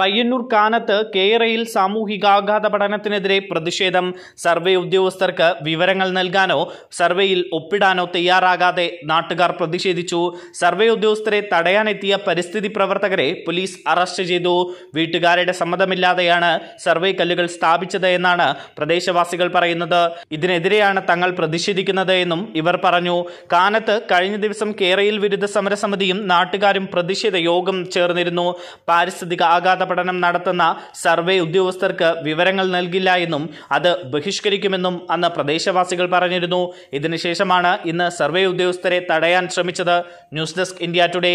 പയ്യന്നൂർ കാനത്ത് കേരയിൽ സാമൂഹികാഘാത പഠനത്തിനെതിരെ പ്രതിഷേധം സർവേ ഉദ്യോഗസ്ഥർക്ക് വിവരങ്ങൾ നൽകാനോ സർവേയിൽ ഒപ്പിടാനോ തയ്യാറാകാതെ നാട്ടുകാർ പ്രതിഷേധിച്ചു സർവേ ഉദ്യോഗസ്ഥരെ തടയാനെത്തിയ പരിസ്ഥിതി പ്രവർത്തകരെ പോലീസ് അറസ്റ്റ് ചെയ്തു വീട്ടുകാരുടെ സമ്മതമില്ലാതെയാണ് സർവേ കല്ലുകൾ സ്ഥാപിച്ചത് എന്നാണ് പ്രദേശവാസികൾ പറയുന്നത് ഇതിനെതിരെയാണ് തങ്ങൾ പ്രതിഷേധിക്കുന്നത് എന്നും ഇവർ പറഞ്ഞു കാനത്ത് കഴിഞ്ഞ ദിവസം കേരയിൽ വിരുദ്ധ സമരസമിതിയും നാട്ടുകാരും പ്രതിഷേധ യോഗം ചേർന്നിരുന്നു പാരിസ്ഥിതിക ആഘാത പഠനം നടത്തുന്ന സർവേ ഉദ്യോഗസ്ഥർക്ക് വിവരങ്ങൾ നൽകില്ല എന്നും അത് ബഹിഷ്കരിക്കുമെന്നും അന്ന് പ്രദേശവാസികൾ പറഞ്ഞിരുന്നു ഇതിനുശേഷമാണ് ഇന്ന് സർവേ ഉദ്യോഗസ്ഥരെ തടയാൻ ശ്രമിച്ചത് ന്യൂസ് ഡെസ്ക് ഇന്ത്യ ടുഡേ